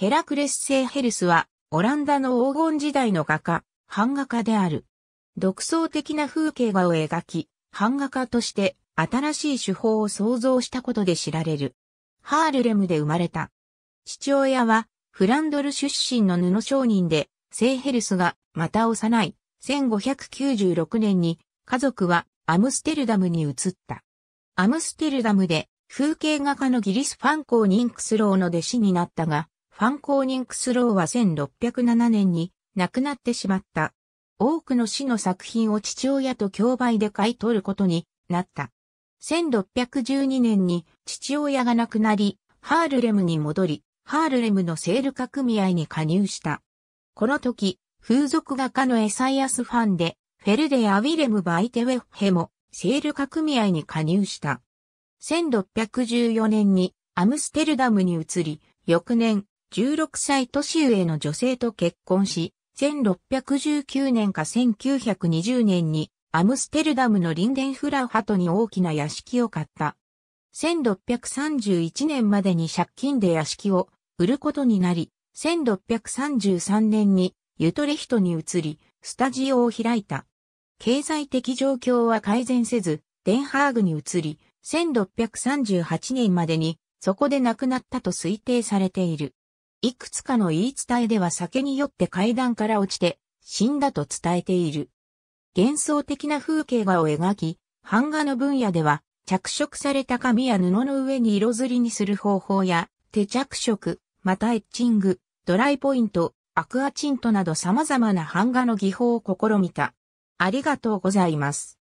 ヘラクレス製ヘルスは、オランダの黄金時代の画家、版画家である。独創的な風景画を描き、版画家として新しい手法を創造したことで知られる。ハールレムで生まれた。父親はフランドル出身の布商人で、セーヘルスがまた幼い1596年に家族はアムステルダムに移った。アムステルダムで風景画家のギリス・ファンコー・ニンクスローの弟子になったが、ファンコーニンクスローは1607年に亡くなってしまった。多くの死の作品を父親と競売で買い取ることになった。1612年に父親が亡くなり、ハールレムに戻り、ハールレムのセール化組合に加入した。この時、風俗画家のエサイアスファンで、フェルデ・アウィレム・バイテウェッヘも、セール化組合に加入した。1614年にアムステルダムに移り、翌年、16歳年上の女性と結婚し、1619年か1920年にアムステルダムのリンデンフラウハトに大きな屋敷を買った。1631年までに借金で屋敷を売ることになり、1633年にユトレヒトに移り、スタジオを開いた。経済的状況は改善せず、デンハーグに移り、1638年までにそこで亡くなったと推定されている。いくつかの言い伝えでは酒に酔って階段から落ちて死んだと伝えている。幻想的な風景画を描き、版画の分野では着色された紙や布の上に色づりにする方法や手着色、またエッチング、ドライポイント、アクアチントなど様々な版画の技法を試みた。ありがとうございます。